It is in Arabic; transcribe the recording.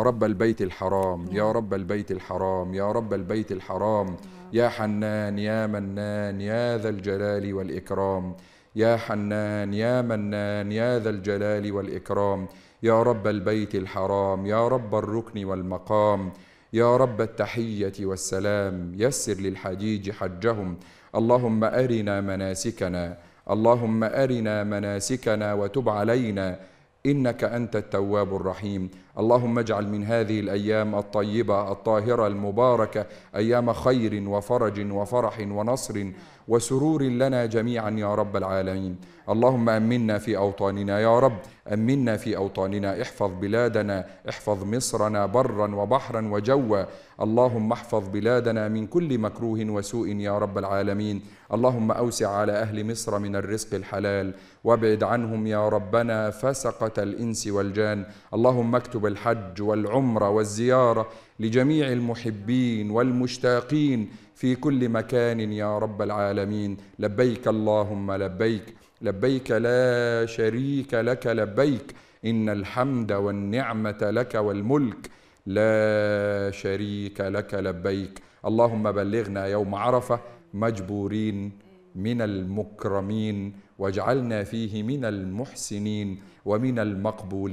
يا رب البيت الحرام يا رب البيت الحرام يا رب البيت الحرام يا حنان يا منان يا ذا الجلال والإكرام يا حنان يا منان يا ذا الجلال والإكرام يا رب البيت الحرام يا رب الركن والمقام يا رب التحية والسلام يسر للحجيج حجهم اللهم أرنا مناسكنا اللهم أرنا مناسكنا وتب علينا انك انت التواب الرحيم اللهم اجعل من هذه الايام الطيبه الطاهره المباركه ايام خير وفرج وفرح ونصر وسرور لنا جميعا يا رب العالمين اللهم امنا في اوطاننا يا رب امنا في اوطاننا احفظ بلادنا احفظ مصرنا برا وبحرا وجوا اللهم احفظ بلادنا من كل مكروه وسوء يا رب العالمين اللهم اوسع على اهل مصر من الرزق الحلال وابعد عنهم يا ربنا فسق الإنس والجان اللهم اكتب الحج والعمرة والزيارة لجميع المحبين والمشتاقين في كل مكان يا رب العالمين لبيك اللهم لبيك لبيك لا شريك لك لبيك إن الحمد والنعمة لك والملك لا شريك لك لبيك اللهم بلغنا يوم عرفة مجبورين من المكرمين واجعلنا فيه من المحسنين ومن المقبولين